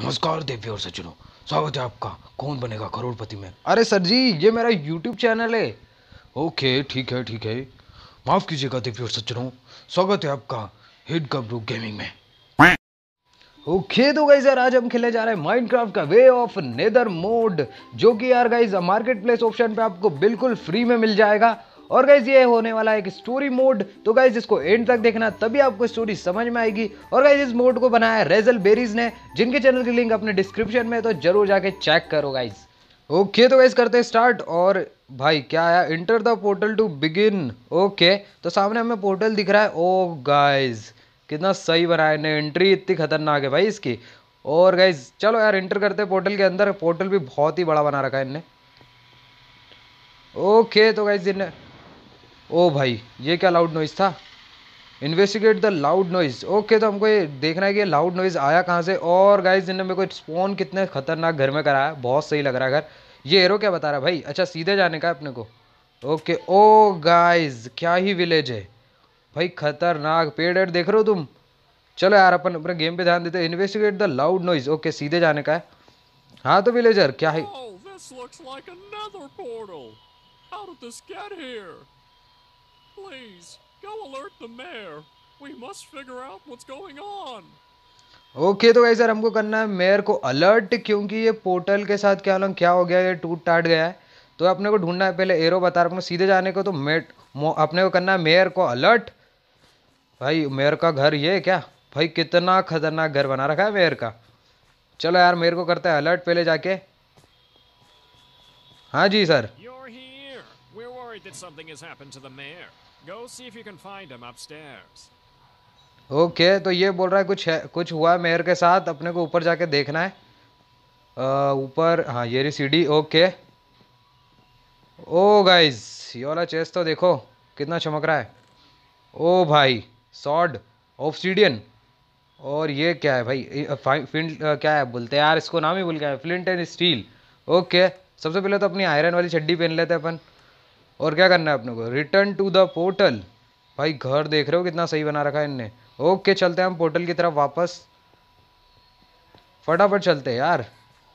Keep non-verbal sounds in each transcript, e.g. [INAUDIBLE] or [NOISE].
नमस्कार देवी और सचिनो स्वागत है आपका कौन बनेगा करोड़पति में अरे सर जी ये मेरा यूट्यूब चैनल है ओके ठीक है ठीक है माफ़ कीजिएगा देवी और सचिनो स्वागत है आपका हिट गबरू गेमिंग में ओके तो गाइज यार आज हम खेलने जा रहे हैं माइनक्राफ्ट का वे ऑफ नेदर मोड जो कि यार गाइज मार्केट प्लेस ऑप्शन पे आपको बिल्कुल फ्री में मिल जाएगा और गाइज ये होने वाला एक स्टोरी मोड तो गाइज इसको एंड तक देखना तभी आपको स्टोरी समझ में आएगी और गाइज इस मोड को बनाया रेजल बेरीज ने जिनके चैनल की लिंक अपने डिस्क्रिप्शन में तो जरूर जाके चेक करो गाइज ओके तो गाइज करते स्टार्ट और भाई क्या आया enter the portal to begin okay तो सामने हमें पोर्टल दिख रहा है ओ oh, गाइज कितना सही बनाया ने एंट्री इतनी खतरनाक है भाई इसकी और गाइज चलो यार इंटर करते पोर्टल के अंदर पोर्टल भी बहुत ही बड़ा बना रखा है इनने ओके तो गाइज इन्हें ओ भाई ये क्या लाउड नॉइज़ था investigate the loud noise okay तो हमको ये देखना है कि लाउड नॉइज़ आया कहाँ से और गाइज जिनने मेरे को स्पोन कितने खतरनाक घर में कराया बहुत सही लग रहा है घर ये एरो क्या बता रहा है भाई अच्छा सीधे जाने का है अपने को ओके ओ गाइज क्या ही विलेज है भाई खतरनाक पेड़ एड देख रहे हो तुम चलो यार अपन अपने गेम पे ध्यान देते हैं investigate the loud noise okay सीधे जाने का है हाँ तो विलेजर क्या है oh, Please, go alert the mayor. We must figure out what's going on. Okay okay, तो भाई सर हमको करना है मेयर को अलर्ट क्योंकि ये पोर्टल के साथ क्या हालांकि क्या हो गया ये टूट टाट गया है तो अपने को ढूंढना है पहले एरो बता रहा हूँ सीधे जाने को तो मेट अपने को करना है मेयर को अलर्ट भाई मेयर का घर ये क्या भाई कितना खतरनाक घर बना रखा है मेयर का चलो यार मेयर को करते हैं अलर्ट पहले जाके हाँ जी sir worried that something has happened to the mayor. Go see if you can find him upstairs. Okay okay, तो ये बोल रहा है कुछ है कुछ हुआ है मेयर के साथ अपने को ऊपर जाके देखना है ऊपर हाँ ये रही सीढ़ी ओके ओ गाइज ये वाला चेस तो देखो कितना चमक रहा है ओ भाई सॉड ऑफसीडियन और ये क्या है भाई फिंट क्या है बोलते हैं यार इसको नाम ही भूल गया है फ्लिंट एंड स्टील ओके सबसे पहले तो अपनी आयरन वाली चड्डी पहन लेते हैं अपन और क्या करना है अपने को रिटर्न टू द पोर्टल भाई घर देख रहे हो कितना सही बना रखा है इनने ओके चलते हैं हम पोर्टल की तरफ वापस फटाफट चलते हैं यार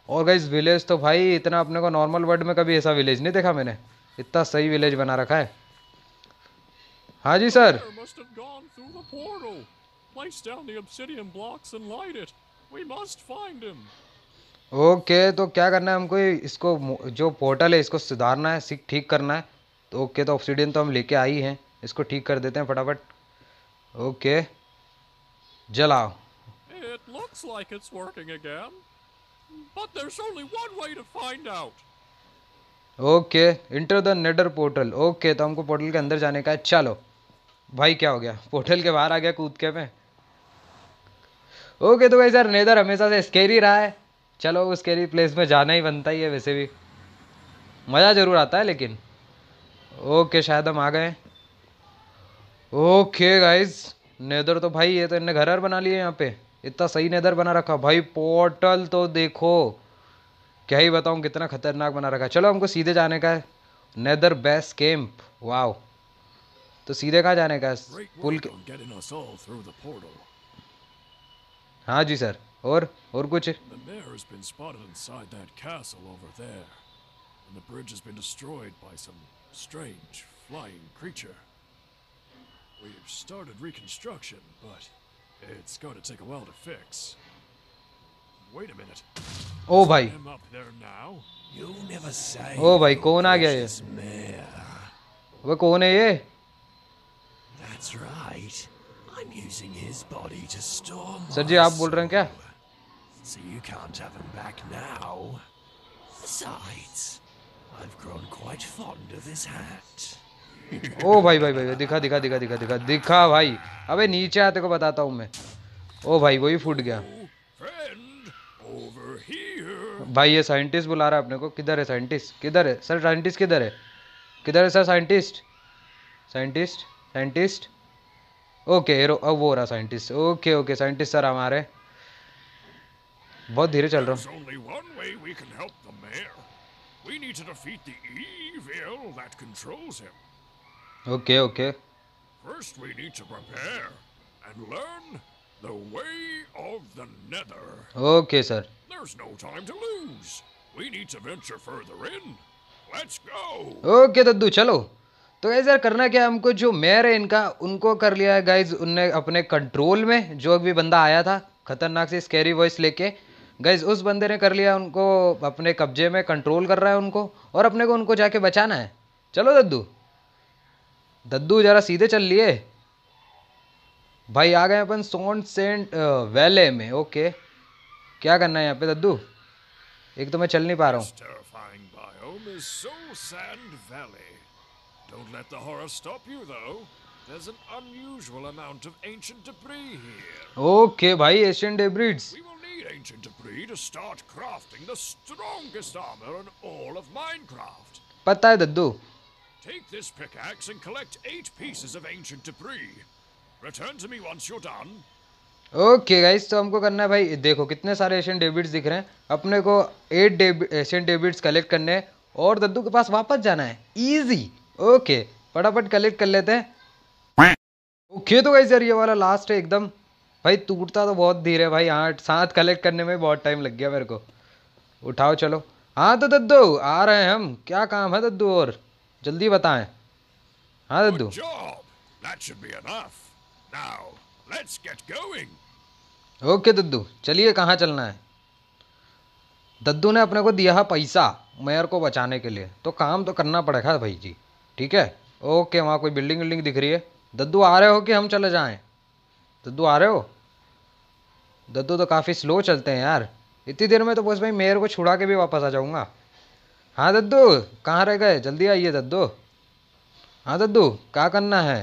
और गाइज विलेज तो भाई इतना अपने को नॉर्मल वर्ल्ड में कभी ऐसा विलेज नहीं देखा मैंने इतना सही विलेज बना रखा है हाँ जी सर ओके okay, तो क्या करना है हमको इसको जो पोर्टल है इसको सुधारना है ठीक करना है तो ओके तो ऑप्सीडियन तो हम लेके आई हैं इसको ठीक कर देते हैं फटाफट ओके जलाओ It looks like it's working again, but there's only one way to find out. Okay enter the nether portal okay तो हमको पोर्टल के अंदर जाने का है चलो भाई क्या हो गया पोर्टल के बाहर आ गया कूद के मैं ओके तो भाई सर नेदर हमेशा से स्केरी रहा है चलो स्केरी प्लेस में जाना ही बनता ही है वैसे भी मज़ा ज़रूर आता है लेकिन ओके शायद हम आ गए ओके गाइज नेदर तो भाई ये तो इनने घर बना लिए यहाँ पे इतना सही नेदर बना रखा भाई पोर्टल तो देखो क्या ही बताऊँ कितना खतरनाक बना रखा चलो हमको सीधे जाने का है नेदर बेस कैंप वाओ तो सीधे कहाँ जाने का पुल के हाँ जी सर और और कुछ and the bridge has been destroyed by some strange flying creature. We've started reconstruction, but it's going to take a while to fix. Wait a minute. Oh boy! Him up there now? You never say. Oh boy! Who's आ गया ये? That's right. I'm using his body to store my. So you can't have him back now. Besides, I've grown quite fond of this hat. [LAUGHS] ओ भाई भाई भाई दिखा दिखा दिखा दिखा दिखा दिखा भाई अबे नीचे आते को बताता हूँ मैं ओ भाई वही फूट गया भाई ये साइंटिस्ट बुला रहा है अपने को किधर है साइंटिस्ट किधर है सर साइंटिस्ट किधर है किधर है sir scientist scientist scientist okay hero अब वो रहा scientist okay okay scientist sir हमारे बहुत धीरे चल रहा हूँ We need to defeat the evil that controls him. Okay, okay. First, we need to prepare and learn the way of the Nether. Okay, sir. There's no time to lose. We need to venture further in. Let's go. Okay, Daddu chalo. तो guys यार करना क्या हमको जो mayor है इनका उनको कर लिया है गाइज उनने अपने कंट्रोल में जो भी बंदा आया था खतरनाक से स्कैरी वॉइस लेके गैस उस बंदे ने कर लिया उनको अपने कब्जे में कंट्रोल कर रहा है उनको और अपने को उनको जाके बचाना है चलो दद्दू दद्दू ज़रा सीधे चल लिए भाई आ गए अपन सोन सेंट वैले में ओके क्या करना है यहाँ पे दद्दू एक तो मैं चल नहीं पा रहा हूँ There's an unusual amount of ancient debris here. Okay, bhai, ancient debris. We ancient debris to start crafting the strongest armor in all of Minecraft. पता है Daddu. Take this pickaxe and collect eight pieces of ancient debris. Return to me once you're done. Okay guys तो हमको करना है भाई देखो कितने सारे एशियन डेबिट्स दिख रहे हैं अपने को एट एशियन डेबिट्स कलेक्ट करने हैं और दद्दू के पास वापस जाना है इजी ओके फटाफट कलेक्ट कर लेते हैं ओके तो गाइस यार ये वाला लास्ट है एकदम भाई टूटता तो बहुत धीरे है भाई हाँ साथ कलेक्ट करने में बहुत टाइम लग गया मेरे को उठाओ चलो हाँ तो दद्दू आ रहे हैं हम क्या काम है दद्दू और जल्दी बताएं हाँ दद्दू ओके दद्दू चलिए कहाँ चलना है दद्दू ने अपने को दिया है पैसा मेयर को बचाने के लिए तो काम तो करना पड़ेगा भाई जी ठीक है ओके वहाँ कोई बिल्डिंग विल्डिंग दिख रही है दद्दू आ रहे हो कि हम चले जाएं दद्दू आ रहे हो दद्दू तो काफ़ी स्लो चलते हैं यार इतनी देर में तो बस भाई मेयर को छुड़ा के भी वापस आ जाऊँगा हाँ दद्दू कहाँ रह गए जल्दी आइए दद्दू हाँ दद्दू क्या करना है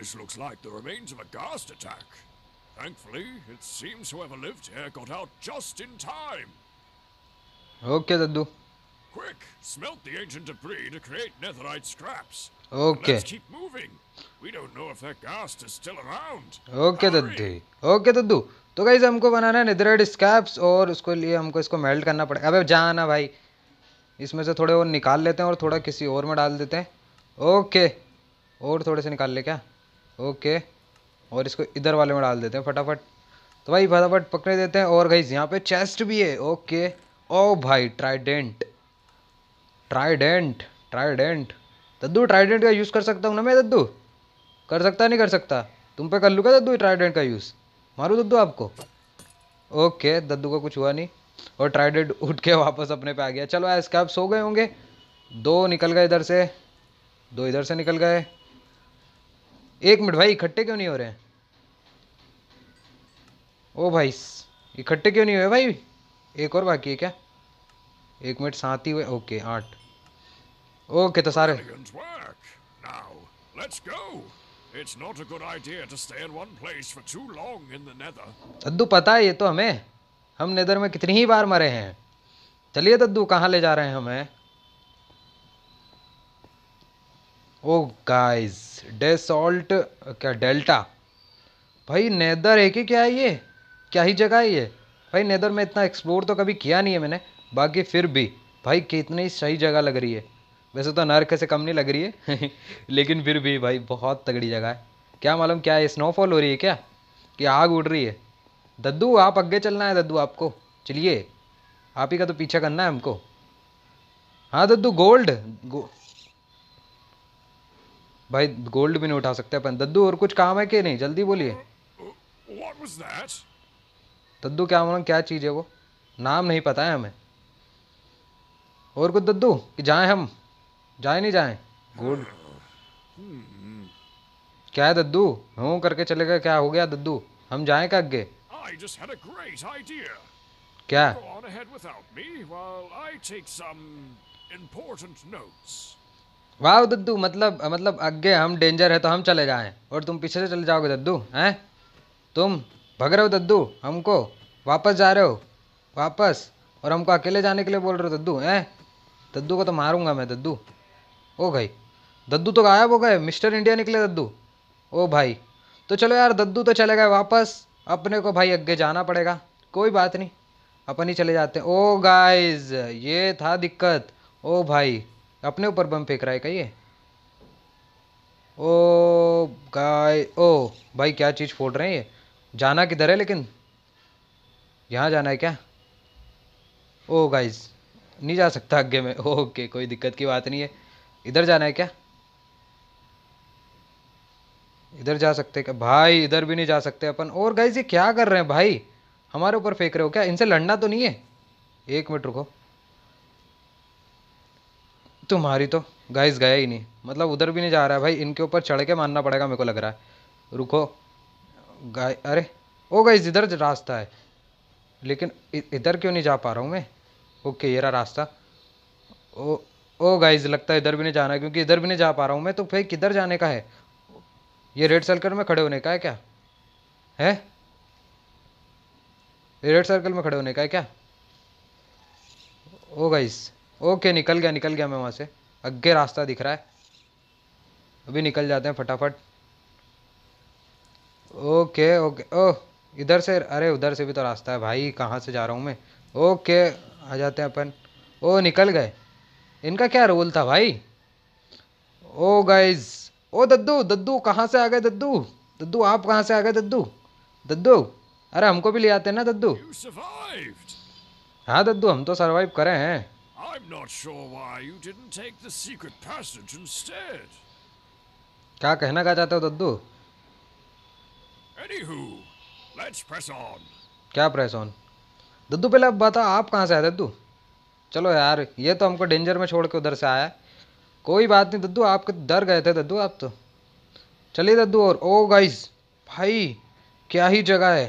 This looks like the remains of a ghast attack. Thankfully, it seems whoever lived here got out just in time. Okay, Dadu. Quick, smelt the ancient debris to create netherite scraps. Okay. Let's keep moving. We don't know if that ghast is still around. Okay, दद्दी. Okay, दद्दू. तो guys हमको बनाना है नेदरेट scapes और उसके लिए हमको इसको melt करना पड़ेगा अबे जाना भाई इसमें से थोड़े और निकाल लेते हैं और थोड़ा किसी और में डाल देते हैं ओके और थोड़े से निकाल ले क्या ओके और इसको इधर वाले में डाल देते हैं फटाफट तो भाई फटाफट पकड़े देते हैं और गाइज यहाँ पे चेस्ट भी है ओके ओ oh, भाई trident trident trident Daddu trident का यूज़ कर सकता हूँ ना मैं दद्दू कर सकता नहीं कर सकता तुम पे कर लूँगा दद्दू ट्राइडेंट का यूज़ मारू दद्दू आपको ओके दद्दू का कुछ हुआ नहीं और ट्राइडेंट उठ के वापस अपने पे आ गया चलो एस आप सो गए होंगे दो निकल गए इधर से दो इधर से निकल गए एक मिनट भाई इकट्ठे क्यों नहीं हो रहे हैं ओ भाई इकट्ठे क्यों नहीं हुए भाई एक और बाकी है क्या एक मिनट साथ ही हुए ओके आठ Okay, तो सारे. Now, let's go. It's not a good idea to stay in one place for too long in the Nether. दद्दू पता है ये तो हमें. हम नेदर में कितनी ही बार मरे हैं. चलिए दद्दू कहाँ ले जा रहे हैं हमें? ओ गाइस डेसॉल्ट क्या डेल्टा भाई नेदर है कि क्या है ये क्या ही जगह है ये भाई नेदर में इतना एक्सप्लोर तो कभी किया नहीं है मैंने बाकी फिर भी भाई कितनी सही जगह लग रही है वैसे तो नर्क से कम नहीं लग रही है [LAUGHS] लेकिन फिर भी भाई बहुत तगड़ी जगह है क्या मालूम क्या है स्नोफॉल हो रही है क्या कि आग उड़ रही है दद्दू आप आगे चलना है दद्दू आपको चलिए आप ही का तो पीछा करना है हमको हाँ दद्दू गोल्ड गो भाई गोल्ड भी नहीं उठा सकते अपन दद्दू और कुछ काम है कि नहीं जल्दी बोलिए दद्दू क्या मालूम क्या चीज़ है वो नाम नहीं पता है हमें और कुछ दद्दू कि जाएं हम जाए नहीं जाए गुड क्या है दद्दू हो करके चले गए क्या हो गया दद्दू हम जाए क्या आगे क्या वाह दद्दू मतलब मतलब आगे हम डेंजर है तो हम चले जाएं और तुम पीछे से चले जाओगे दद्दू हैं तुम भग रहे हो दद्दू हमको वापस जा रहे हो वापस और हमको अकेले जाने के लिए बोल रहे हो दद्दू हैं दद्दू को तो मारूंगा मैं दद्दू ओ भाई दद्दू तो गायब हो गए मिस्टर इंडिया निकले दद्दू ओ भाई तो चलो यार दद्दू तो चले गए वापस अपने को भाई आगे जाना पड़ेगा कोई बात नहीं अपन ही चले जाते हैं ओ गाइज ये था दिक्कत ओ भाई अपने ऊपर बम फेंक रहा है कहिए ओ गाय ओ भाई क्या चीज़ फोड़ रहे हैं ये जाना किधर है लेकिन यहाँ जाना है क्या ओ गाइज नहीं जा सकता आगे में [LAUGHS] ओके कोई दिक्कत की बात नहीं है इधर जाना है क्या इधर जा सकते क्या भाई इधर भी नहीं जा सकते अपन और गाइज ये क्या कर रहे हैं भाई हमारे ऊपर फेंक रहे हो क्या इनसे लड़ना तो नहीं है एक मिनट रुको तुम्हारी तो गाइस गया ही नहीं मतलब उधर भी नहीं जा रहा है भाई इनके ऊपर चढ़ के मानना पड़ेगा मेरे को लग रहा है रुको गाय अरे ओ गाइज इधर रास्ता है लेकिन इधर क्यों नहीं जा पा रहा हूँ मैं ओके ये रहा रास्ता ओ ओ गाइज लगता है इधर भी नहीं जाना है क्योंकि इधर भी नहीं जा पा रहा हूँ मैं तो फिर किधर जाने का है ये रेड सर्कल में खड़े होने का है क्या है रेड सर्कल में खड़े होने का है क्या ओ गाइज ओके निकल गया निकल गया मैं वहाँ से अगे रास्ता दिख रहा है अभी निकल जाते हैं फटाफट ओके ओके ओह इधर से अरे उधर से भी तो रास्ता है भाई कहाँ से जा रहा हूँ मैं ओके आ जाते हैं अपन ओ निकल गए इनका क्या रोल था भाई ओ गाइज ओ दद्दू दद्दू कहाँ से आ गए दद्दू दद्दू आप कहाँ से आ गए दद्दू दद्दू अरे हमको भी ले आते ना दद्दू हाँ दद्दू हम तो सरवाइव करे हैं I'm not sure why you didn't take the secret passage instead. क्या कहना का चाहते हो दद्दू Anywho, let's press on. क्या प्रेस ऑन दद्दू पहले बता आप कहाँ से आए दद्दू चलो यार ये तो हमको डेंजर में छोड़ के उधर से आया कोई बात नहीं दद्दू आप तो डर गए थे दद्दू आप तो चलिए दद्दू और ओ गाइस भाई क्या ही जगह है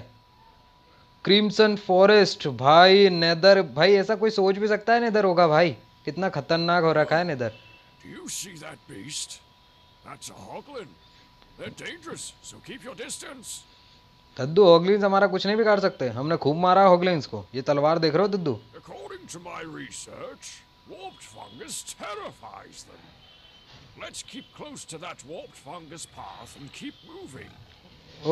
क्रीमसन फॉरेस्ट भाई नेदर भाई ऐसा कोई सोच भी सकता है नेदर होगा भाई कितना खतरनाक हो रखा है nether That's a hoglin. They're dangerous, so keep your distance. दद्दू होगलिंस हमारा कुछ नहीं बिगाड़ सकते हमने खूब मारा होगलिंस को ये तलवार देख रहे हो दद्दू according to my research warped fungus terrifies them let's keep close to that warped fungus path and keep moving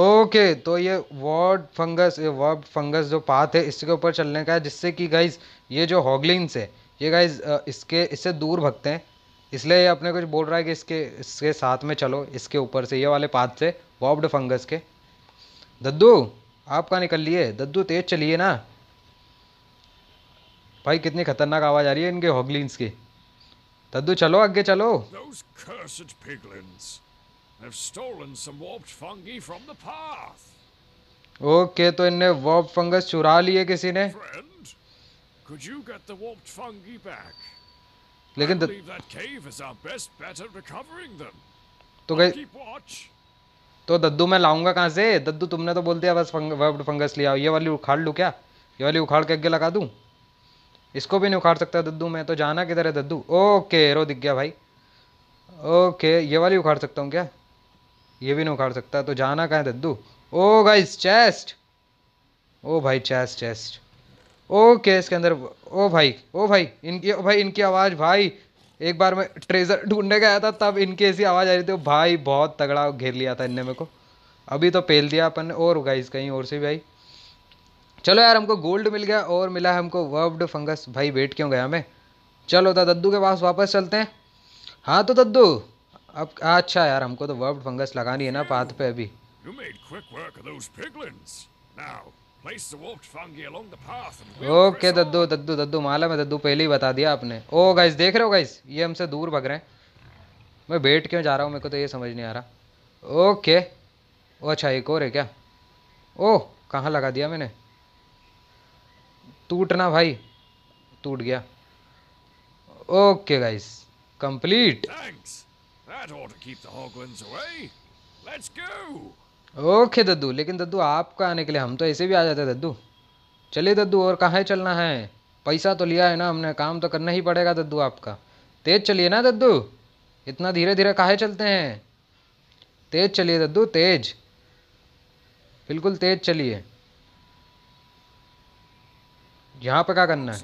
okay okay, तो ये वॉर्ड फंगस ये वॉर्ड फंगस जो पाथ है इसके ऊपर चलने का है जिससे कि गाइज ये जो हॉगलिंस है ये गाइज इसके इससे दूर भगते हैं इसलिए ये अपने कुछ बोल रहा है कि इसके इसके साथ में चलो इसके ऊपर से ये वाले पाथ से वॉब्ड फंगस के दद्दू आप कहाँ निकल लिए दद्दू तेज़ चलिए ना भाई कितनी खतरनाक आवाज़ आ रही है इनके हॉगलिंग्स की दद्दू चलो आगे चलो ओके तो इनने वॉप फंगस चुरा लिए किसी ने Friend, could you get the warped fungi back? लेकिन तो गई तो दद्दू मैं लाऊंगा कहाँ से दद्दू तुमने तो बोल दिया बस फंग, वर्ब फंगस लिया ये वाली उखाड़ लूँ क्या ये वाली उखाड़ के अग्गे लगा दूँ इसको भी नहीं उखाड़ सकता दद्दू मैं तो जाना किधर है दद्दू ओके रो दिख गया भाई ओके ये वाली उखाड़ सकता हूँ क्या ये भी नहीं उखाड़ सकता तो जाना कहाँ है दद्दू ओ गाइस चेस्ट ओ भाई चेस्ट चेस्ट ओके इसके अंदर ओ भाई ओ भाई इनकी ओ भाई इनकी आवाज़ भाई एक बार मैं ट्रेजर ढूंढने गया था तब इनकी ऐसी आवाज़ आ रही थी भाई बहुत तगड़ा घेर लिया था इनने मेरे को अभी तो पेल दिया अपन ने और गाइस कहीं और से भाई चलो यार हमको गोल्ड मिल गया और मिला है हमको वर्ब्ड फंगस भाई वेट क्यों गया मैं चलो तो दद्दू के पास वापस चलते हैं हाँ तो दद्दू अब अच्छा यार हमको तो वर्ब्ड फंगस लगानी है ना पाथ पे अभी ओके दद्दू दद्दू दद्दू माला मैं दद्दू पहले ही बता दिया आपने ओ गाइस देख रहे हो गाइस ये हमसे दूर भग रहे हैं मैं बैठ क्यों जा रहा हूँ मेरे को तो ये समझ नहीं आ रहा ओके ओ अच्छा एक और है क्या ओ कहाँ लगा दिया मैंने टूटना भाई टूट गया okay guys complete thanks that ought to keep the hoglins away let's go okay दद्दू लेकिन दद्दू आपका आने के लिए हम तो ऐसे भी आ जाते दद्दू चलिए दद्दू और कहाँ चलना है पैसा तो लिया है ना हमने काम तो करना ही पड़ेगा दद्दू आपका तेज चलिए ना दद्दू इतना धीरे धीरे कहाँ चलते हैं तेज चलिए दद्दू तेज बिल्कुल तेज चलिए यहाँ पे क्या करना है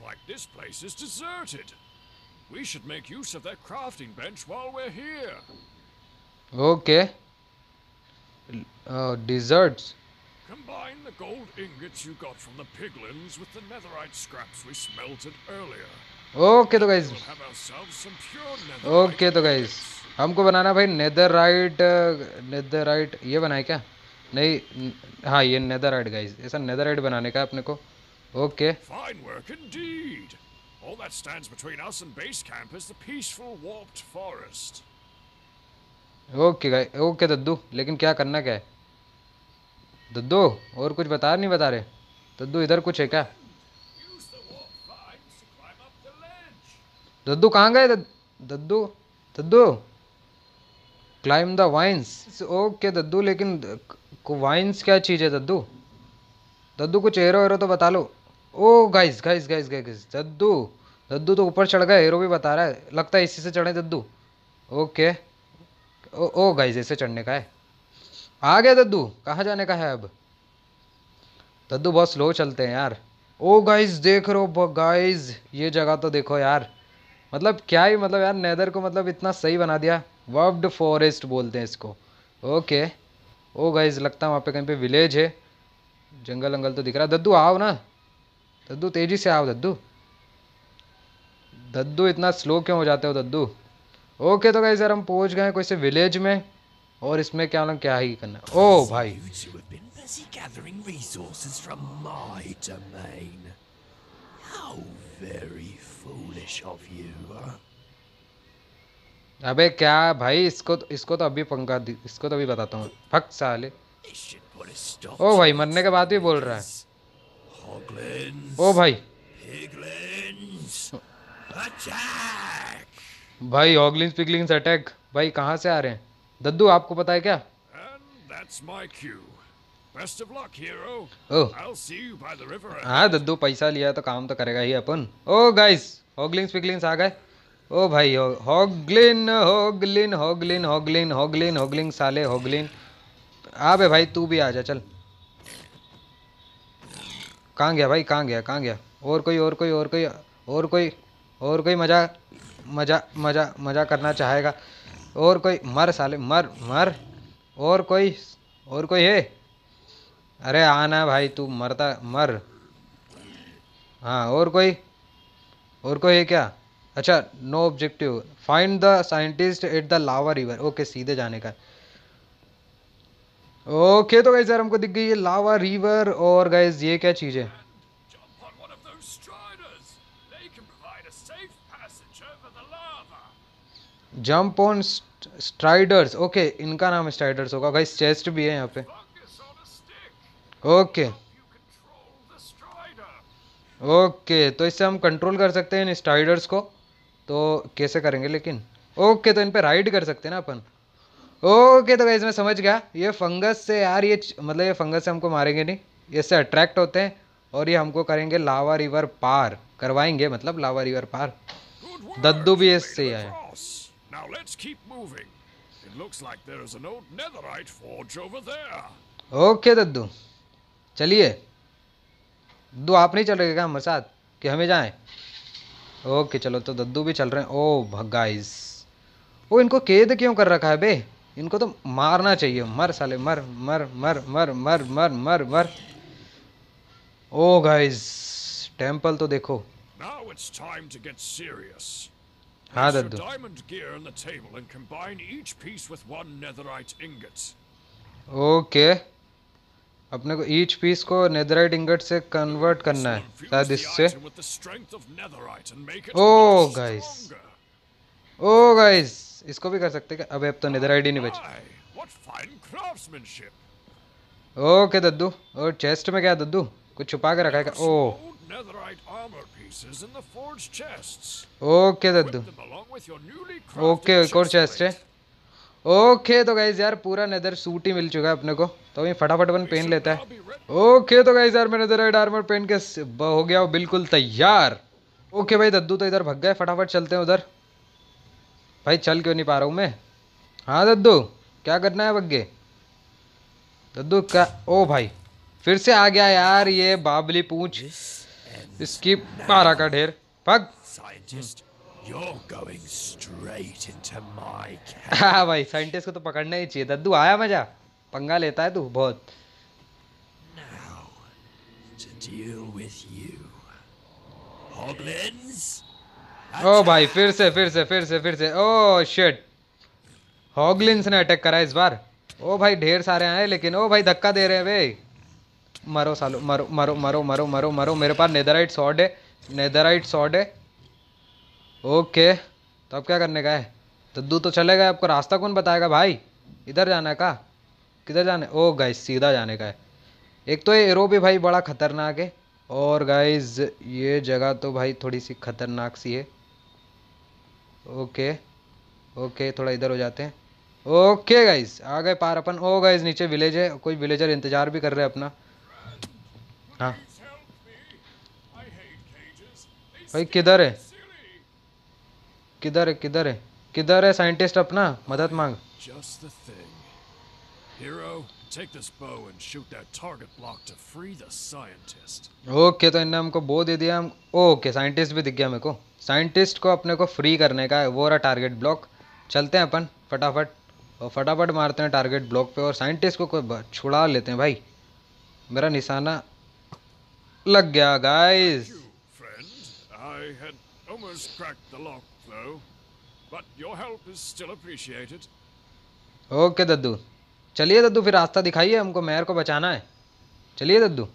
okay okay. uh, Combine the gold ingots you got from the piglins with the netherite scraps we smelted earlier. Okay, तो guys. Okay, so guys. हमको बनाना भाई नेदर राइट uh, ये बनाए क्या नहीं हाँ ये नेदर राइट ऐसा नेदर बनाने का अपने को okay fine work indeed All that stands between us and base camp is the peaceful warped forest. Okay guy okay दद्दू लेकिन क्या करना क्या है दद्दू और कुछ बता नहीं बता रहे दद्दू इधर कुछ है क्या दद्दू कहाँ गए दद्दू दद्दू क्लाइम द वाइन्स ओके दद्दू लेकिन वाइन्स क्या चीज़ है दद्दू दद्दू कुछ हेरो हेरो तो बता लो oh guys guys guys guys दद्दू दद्दू तो ऊपर चढ़ गए हेरो भी बता रहा है लगता है इसी से चढ़े दद्दू ओके ओ ओ गाइज ऐसे चढ़ने का है आ गया दद्दू कहाँ जाने का है अब दद्दू बहुत स्लो चलते हैं यार ओ गाइज देख रहो गाइज ये जगह तो देखो यार मतलब क्या ही मतलब यार नेदर को मतलब इतना सही बना दिया वर्ब्ड फॉरेस्ट बोलते हैं इसको ओके ओ गाइज लगता है वहाँ पे कहीं पे विलेज है जंगल अंगल तो दिख रहा है दद्दू आओ ना दद्दू तेज़ी से आओ दद्दू दद्दू इतना स्लो क्यों हो जाते हो दद्दू ओके तो गाइज यार हम पहुंच गए कोई से विलेज में और इसमें क्या ना क्या ही करना ओ भाई अबे क्या भाई इसको तो, इसको तो अभी पंगा इसको तो अभी बताता हूँ फक साले ओ भाई मरने के बाद भी बोल रहा है ओ भाई भाई ऑगलिंस पिगलिंस अटैक भाई कहाँ से आ रहे हैं दद्दू आपको पता है क्या हाँ दद्दू पैसा लिया तो काम तो करेगा ही अपन ओ गाइस हॉगलिंस पिगलिंस आ गए ओ भाई हॉगलिन हॉगलिन हॉगलिन हॉगलिन हॉगलिन हॉगलिन साले हॉगलिन आ बे भाई तू भी आ जा चल कहाँ गया भाई कहाँ गया कहाँ गया और कोई और कोई और कोई और कोई और कोई मजा मज़ा मज़ा मज़ा करना चाहेगा और कोई मर साले मर मर और कोई और कोई है अरे आना भाई तू मरता मर हाँ और कोई और कोई है क्या अच्छा no objective find the scientist at the lava river okay सीधे जाने का ओके तो गाइज यार हमको दिख गई है लावा रिवर और गाइज ये क्या चीज़ है जंप ऑन स्ट्राइडर्स ओके इनका नाम स्ट्राइडर्स होगा भाई चेस्ट भी है यहाँ पे ओके ओके तो इससे हम कंट्रोल कर सकते हैं इन स्ट्राइडर्स को तो कैसे करेंगे लेकिन ओके तो इन पे राइड कर सकते हैं ना अपन ओके तो भाई इसमें समझ गया ये फंगस से यार ये मतलब ये फंगस से हमको मारेंगे नहीं इससे अट्रैक्ट होते हैं और ये हमको करेंगे लावा रिवर पार करवाएंगे मतलब लावा रिवर पार दद्दू भी इससे आया Now let's keep moving. It looks like there is an old netherite forge over there. Okay, दद्दू चलिए दद्दू आप नहीं चल रहे क्या हमारे साथ कि हमें जाएं ओके चलो तो दद्दू भी चल रहे हैं ओ भगाइस वो इनको कैद क्यों कर रखा है बे इनको तो मारना चाहिए मर साले मर मर मर मर मर मर मर मर ओ गाइस टेंपल तो देखो Now it's time to get serious. हाँ दद्दू diamond gear on the table and combine each piece with one netherite ingot okay अपने को ईच पीस को नेदराइट इंगट से कन्वर्ट करना है शायद इससे ओ गाइस ओ गाइस इसको भी कर सकते क्या अब तो नेदराइट ही नहीं बची ओके दद्दू और चेस्ट में क्या दद्दू कुछ छुपा के रखा है क्या ओ netherite armor pieces in the forge chests. Okay, Daddu. Okay, एक और chest है. ओके तो गाइज यार पूरा नेदर सूट ही मिल चुका है अपने को तो अभी फटाफट वन पेन लेता है ओके तो गाइज यार मैं नेदर आर्मर पेन के हो गया वो बिल्कुल तैयार ओके भाई दद्दू तो इधर भग गए फटाफट चलते हैं उधर भाई चल क्यों नहीं पा रहा हूँ मैं हाँ दद्दू क्या करना है भग्गे दद्दू क्या ओ भाई फिर से आ गया यार ये बाबली पूछ इसकी पारा का ढेर [LAUGHS] हाँ भाई साइंटिस्ट को तो पकड़ना ही चाहिए दद्दू आया मजा पंगा लेता है तू बहुत Now, to deal with you. Hoglins, ओ भाई फिर से फिर से फिर से फिर से ओ शिट हॉगलिंस ने अटैक करा इस बार ओ भाई ढेर सारे आए लेकिन ओ भाई धक्का दे रहे हैं भाई मरो सालो मरो मरो मरो मरो मरो मरो मेरे पास नेदराइट सॉड है नेदराइट सॉड है ओके तो अब क्या करने का है दद्दू तो चले गए आपको रास्ता कौन बताएगा भाई इधर जाना का किधर जाने ओ गाइस सीधा जाने का है एक तो ये एरो भी भाई बड़ा ख़तरनाक है और गाइस ये जगह तो भाई थोड़ी सी ख़तरनाक सी है ओके ओके थोड़ा इधर हो जाते हैं ओके गाइस आ गए पार अपन ओ गाइस नीचे विलेज है कोई विलेजर इंतज़ार भी कर रहे हैं अपना हाँ। भाई किधर है किधर है किधर है किधर है साइंटिस्ट अपना मदद मांग Hero, take this bow and shoot that target lock to free the scientist. Okay तो इन्हें हमको बो दे दिया हम ओके साइंटिस्ट भी दिख गया मेरे को साइंटिस्ट को अपने को फ्री करने का है वो रहा टारगेट ब्लॉक चलते हैं अपन फटाफट और फटाफट मारते हैं टारगेट ब्लॉक पे और साइंटिस्ट को कोई छुड़ा लेते हैं भाई मेरा निशाना लग गया गाइस ओके दद्दू चलिए दद्दू फिर रास्ता दिखाइए हमको मेहर को बचाना है चलिए दद्दू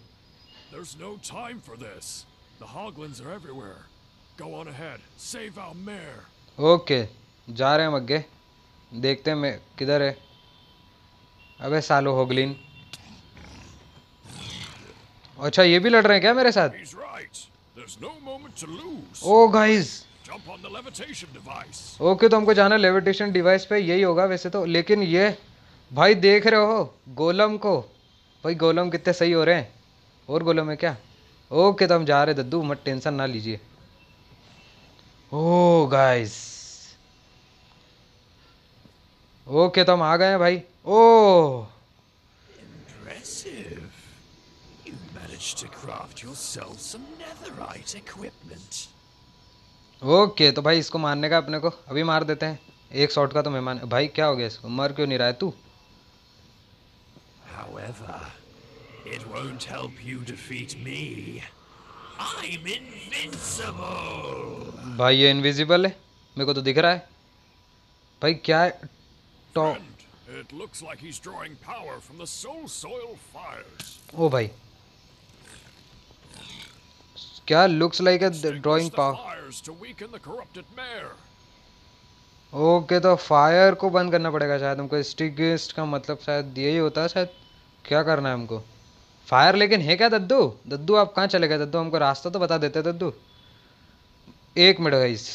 There's no time for this. The hoglins are everywhere. Go on ahead. Save our mare. Okay. जा रहे हैं हम आगे देखते हैं मैं किधर है अबे सालो होगलिन अच्छा ये भी लड़ रहे हैं क्या मेरे साथ ओके oh, तो हमको जाना लेविटेशन डिवाइस पे यही होगा वैसे तो लेकिन ये भाई देख रहे हो गोलम को भाई गोलम कितने सही हो रहे हैं और गोलम है क्या ओके तो हम जा रहे दद्दू मत टेंशन ना लीजिए ओ गाइस ओके तो हम आ गए हैं भाई oh oh. managed to craft yourself some netherite equipment. Okay okay, तो भाई इसको मारने का अपने को अभी मार देते हैं एक शॉट का तो मेहमान भाई क्या हो गया इसको मर क्यों नहीं रहा है तू However, it won't help you defeat me. I'm invincible. भाई ये इनविजिबल है मेरे को तो दिख रहा है भाई क्या है top It looks like he's drawing power from the soul soil fires. Oh, bhai. क्या looks like a drawing power okay तो फायर को बंद करना पड़ेगा शायद हमको स्टिगिस्ट का मतलब शायद यही होता है शायद क्या करना है हमको फायर लेकिन है क्या दद्दू दद्दू आप कहाँ चले गए दद्दू हमको रास्ता तो बता देते दद्दू एक मिनट भाई इस।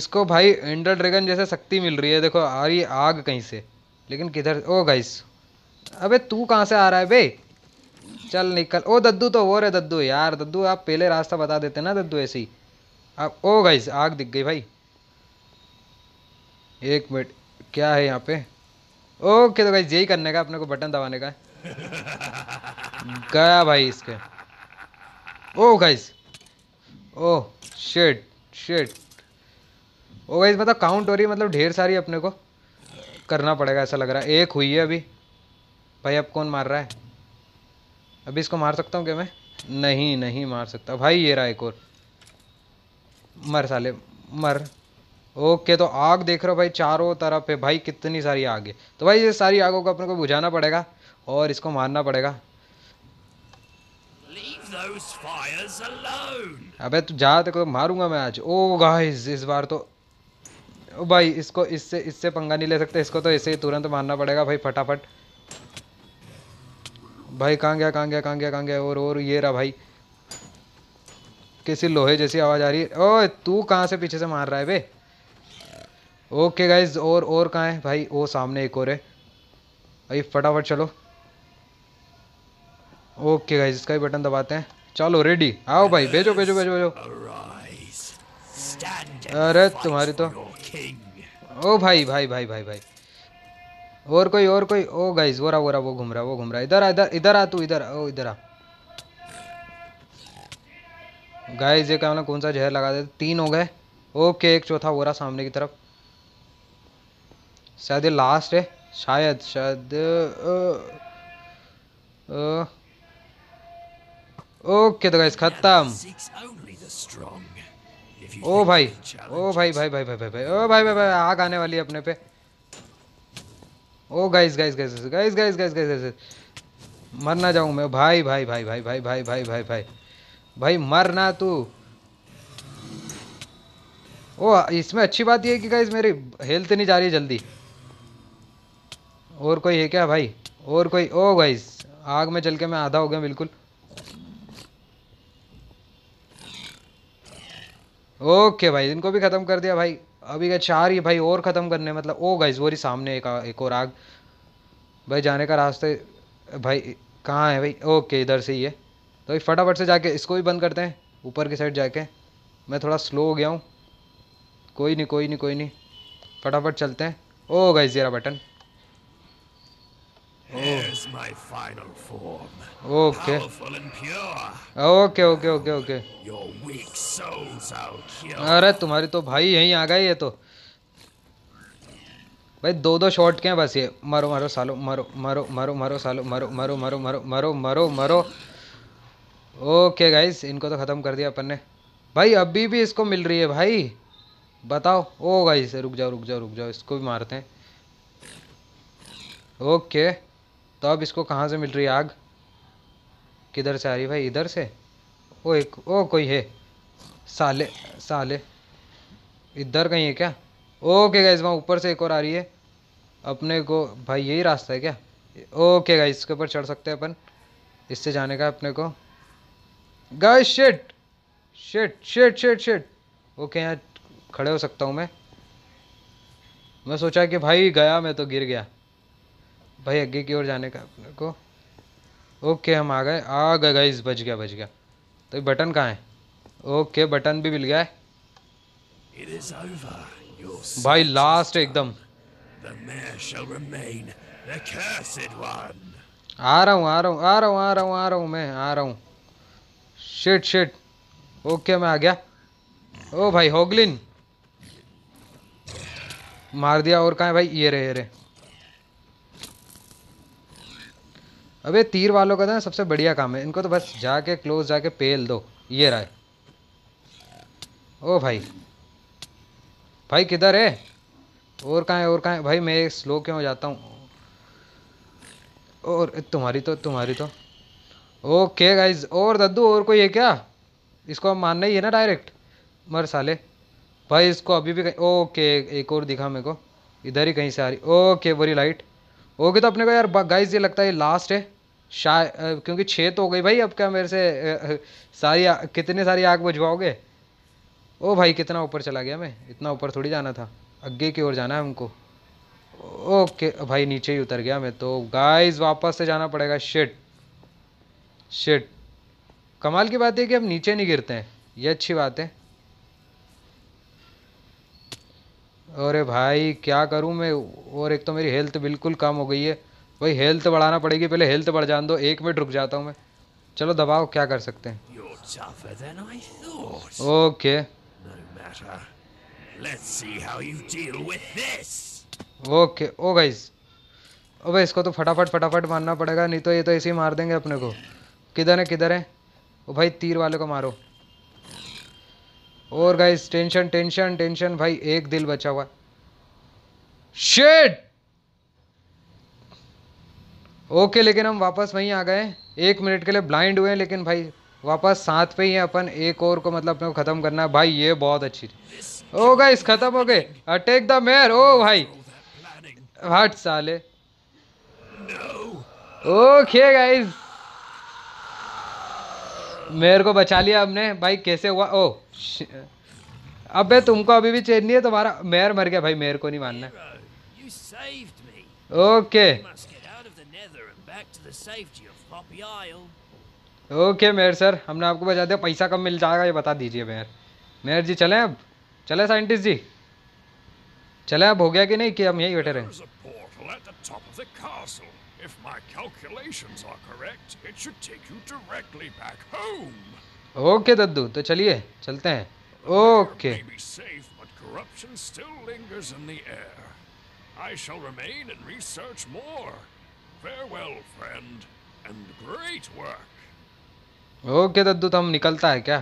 इसको भाई इंडर ड्रैगन जैसे शक्ति मिल रही है देखो आ रही आग कहीं से लेकिन किधर ओ गाइस अबे तू कहाँ से आ रहा है बे चल निकल ओ दद्दू तो वो रे दद्दू यार दद्दू आप पहले रास्ता बता देते ना दद्दू ऐसे ही अब ओ गाइस आग दिख गई भाई एक मिनट क्या है यहाँ पे ओके तो गाइस यही करने का अपने को बटन दबाने का गया भाई इसके oh guys oh shit shit oh guys मतलब काउंट हो रही है मतलब ढेर सारी अपने को करना पड़ेगा ऐसा लग रहा है एक हुई है अभी भाई अब कौन मार रहा है अभी इसको मार सकता हूँ क्या मैं नहीं नहीं मार सकता भाई ये रहा एक और मर साले मर ओके तो आग देख रहे हो भाई चारों तरफ है भाई कितनी सारी आग है तो भाई ये सारी आगों को अपने को बुझाना पड़ेगा और इसको मारना पड़ेगा अबे तू जा तो मारूंगा मैं आज ओ गाइस इस बार तो ओ भाई इसको इससे इससे पंगा नहीं ले सकते इसको तो ऐसे ही तुरंत मारना पड़ेगा भाई फटाफट भाई कहाँ गया कहाँ गया कहाँ गया कहाँ गया और और ये रहा भाई किसी लोहे जैसी आवाज़ आ रही है ओए तू कहाँ से पीछे से मार रहा है बे ओके गाइज और और कहाँ है भाई वो सामने एक और है भाई फटाफट चलो ओके गाइज इसका भी बटन दबाते हैं चलो रेडी आओ भाई भेजो भेजो भेजो भेजो अरे तुम्हारी तो ओ भाई भाई भाई भाई, भाई। और कोई और कोई ओ गाइज वो रहा वो रहा वो घूम रहा वो घूम रहा इधर आ इधर इधर आ तू इधर ओ इधर आ गाइज ये क्या कौन सा जहर लगा दे तीन हो गए ओके एक चौथा हो रहा सामने की तरफ शायद ये लास्ट है शायद शायद ओके तो गाइज खत्म ओ भाई ओ भाई भाई भाई भाई भाई भाई ओ भाई भाई भाई आग आने वाली है अपने पे oh guys guys guys guys guys guys guys मर ना जाऊँ मैं भाई भाई भाई भाई भाई भाई भाई भाई भाई भाई मर ना तू ओ इसमें अच्छी बात यह है कि गाइस मेरी हेल्थ नहीं जा रही है जल्दी और कोई है क्या भाई और कोई ओ गाइस आग में चल के मैं आधा हो गया बिल्कुल ओके भाई इनको भी ख़त्म कर दिया भाई अभी का चार ही भाई और ख़त्म करने मतलब ओ गाइज वो सामने एक, एक और आग भाई जाने का रास्ते भाई कहाँ है भाई ओके इधर से ही है तो भाई फटाफट से जाके इसको भी बंद करते हैं ऊपर की साइड जाके मैं थोड़ा स्लो हो गया हूँ कोई नहीं कोई नहीं कोई नहीं फटाफट चलते हैं ओ गाइज ज़रा button Here's my final form. Okay. Powerful and pure. Okay, okay, okay, okay. Your weak souls I'll kill. अरे तुम्हारी तो भाई यहीं आ गई है तो भाई दो दो शॉट के हैं बस ये मरो मरो सालो मरो मरो मरो मरो सालो मरो मरो मरो मरो मरो मरो मरो ओके गाइस इनको तो ख़त्म कर दिया अपन ने भाई अभी भी इसको मिल रही है भाई बताओ ओ oh, गाइस रुक जाओ रुक जाओ रुक जाओ इसको भी मारते हैं ओके तो अब इसको कहाँ से मिल रही आग किधर से आ रही भाई इधर से ओ एक ओ कोई है साले साले इधर कहीं है क्या ओके गाइज वहाँ ऊपर से एक और आ रही है अपने को भाई यही रास्ता है क्या ओके गाइज इसके ऊपर चढ़ सकते हैं अपन इससे जाने का अपने को guys shit shit shit shit shit okay यहाँ खड़े हो सकता हूँ मैं मैं सोचा कि भाई गया मैं तो गिर गया भाई आगे की ओर जाने का अपने को ओके हम आ गए आ गए गाइस बच गया बच गया तो बटन कहाँ है ओके बटन भी मिल गया है भाई लास्ट एकदम आ रहा हूँ आ रहा हूँ आ रहा हूँ आ रहा हूँ आ रहा हूँ मैं आ रहा हूँ शिट शिट ओके मैं आ गया ओ भाई होगलिन मार दिया और कहा है भाई ये रे ये रे अबे तीर वालों का ना सबसे बढ़िया काम है इनको तो बस जाके क्लोज जाके पेल दो ये राय ओ भाई भाई किधर है और कहाँ है और कहाँ है भाई मैं स्लो क्यों जाता हूँ और तुम्हारी तो तुम्हारी तो ओके गाइज और दद्दू और कोई है क्या इसको हम मानना ही है ना डायरेक्ट मर साले भाई इसको अभी भी कहीं ओके एक और दिखा मेरे को इधर ही कहीं से आ रही ओके बरी लाइट ओके तो अपने को यार गाइज ये लगता है लास्ट है शाय क्योंकि छः तो हो गई भाई अब क्या मेरे से सारी कितने सारी आग बुझवाओगे ओ भाई कितना ऊपर चला गया मैं इतना ऊपर थोड़ी जाना था अग्गे की ओर जाना है हमको ओके भाई नीचे ही उतर गया मैं तो गाइस वापस से जाना पड़ेगा शिट शिट कमाल की बात है कि हम नीचे नहीं गिरते हैं ये अच्छी बात है अरे भाई क्या करूँ मैं और एक तो मेरी हेल्थ बिल्कुल कम हो गई है भाई हेल्थ बढ़ाना पड़ेगी पहले हेल्थ बढ़ जान दो एक मिनट रुक जाता हूँ मैं चलो दबाओ क्या कर सकते हैं ओके ओके ओ गाइज भाई इसको तो फटाफट फटाफट मारना पड़ेगा नहीं तो ये तो ऐसे ही मार देंगे अपने को किधर है किधर है ओ भाई तीर वाले को मारो और गाइज टेंशन टेंशन टेंशन भाई एक दिल बचा हुआ शेट ओके लेकिन हम वापस वहीं आ गए एक मिनट के लिए ब्लाइंड हुए लेकिन भाई वापस साथ पे ही अपन एक और को मतलब अपने को ख़त्म करना है भाई ये बहुत अच्छी थी ओ गाइस ख़त्म हो गए अटैक द मेयर ओ भाई हट साले ओके गाइस मेयर को बचा लिया हमने भाई कैसे हुआ ओ अबे तुमको अभी भी चेंज नहीं है तुम्हारा मेयर मर गया भाई मेयर को नहीं मानना okay okay. Okay mayor sir हमने आपको बता दिया पैसा कब मिल जाएगा ये बता दीजिए मेयर मेयर जी चले अब चले साइंटिस्ट जी चले अब हो गया कि नहीं कि हम यहीं बैठे रहें If my calculations are correct, it should take you directly back home. Okay, Daddu, तो चलिए चलते हैं. Okay. May be safe, but corruption still lingers in the air. I shall remain and research more. Farewell, friend, and great work. Okay दद्दू तुम निकलता है क्या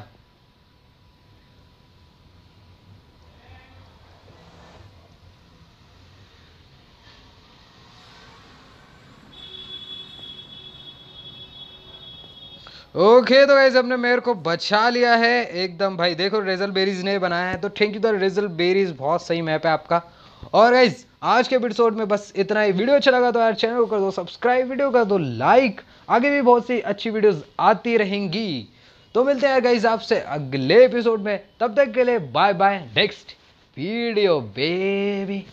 okay तो गाइज अपने मेयर को बचा लिया है एकदम भाई देखो रेजल बेरीज ने बनाया है तो थैंक यू द रेजल बेरीज बहुत सही मैप है आपका और गाइज़ आज के एपिसोड में बस इतना ही वीडियो अच्छा लगा तो यार चैनल को कर दो सब्सक्राइब वीडियो कर दो लाइक आगे भी बहुत सी अच्छी वीडियोस आती रहेंगी तो मिलते हैं गाइज आपसे अगले एपिसोड में तब तक के लिए bye bye next video baby